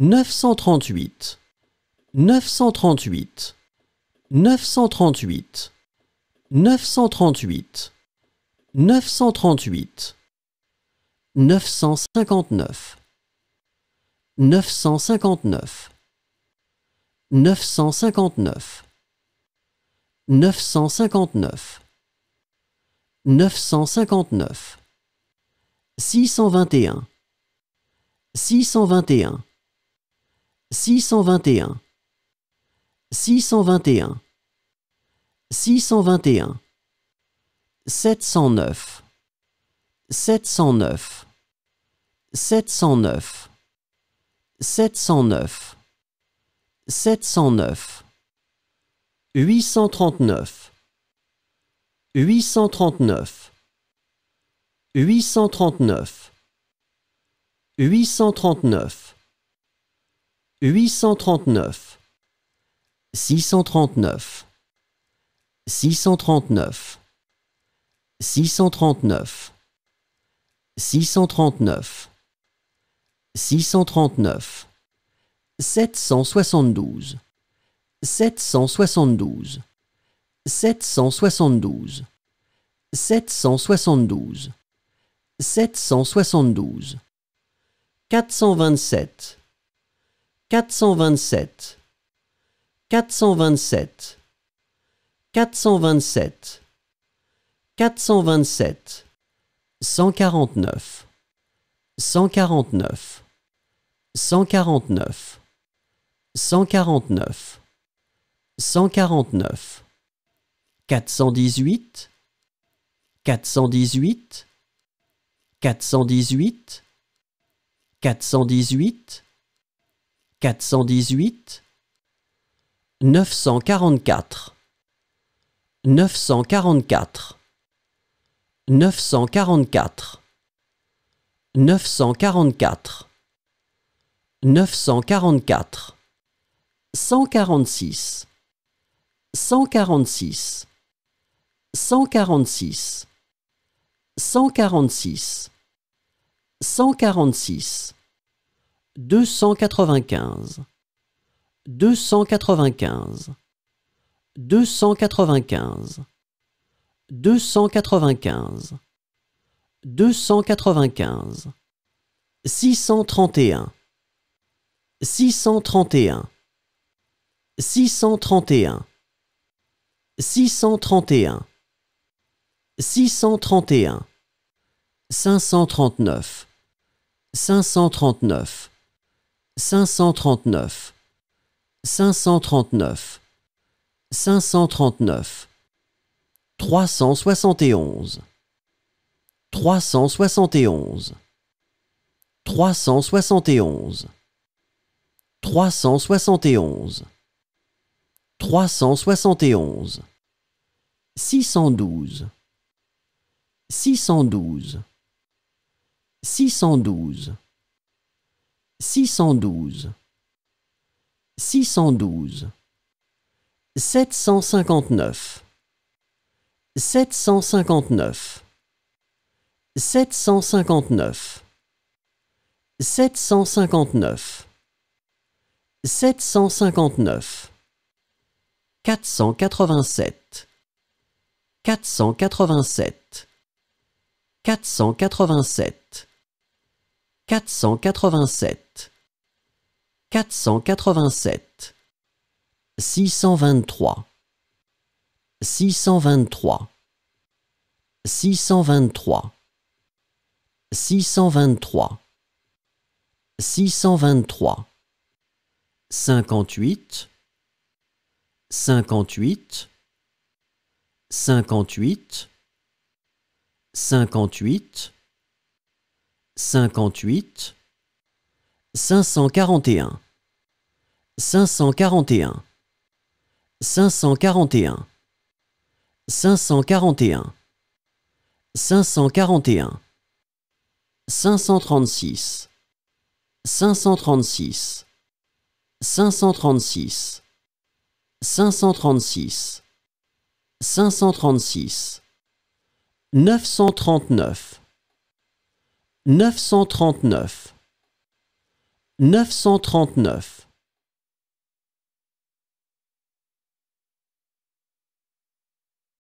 938 938 938 938 938 959 959 959 959 959 621 621 621 621 621 709 709 709 709 709 839 839 839 839 839 639 639 639 639 639 772 772 772 772 772 427 427 427 427 427 149 149 149 149 149 418 418 418 418 418 944 944 944 944 944 146 146 146 146 146 295 295 295 295 295 631 631 631 631 631 539 539 539 539 539 371 371 371 371 371 612 612 612 612 612 759 759 759 759 759 487 487 487 487 487 623 623 623 623 623 58 58 58 58 58 541 541 541 541 541 536 536 536 536 536 939 939 939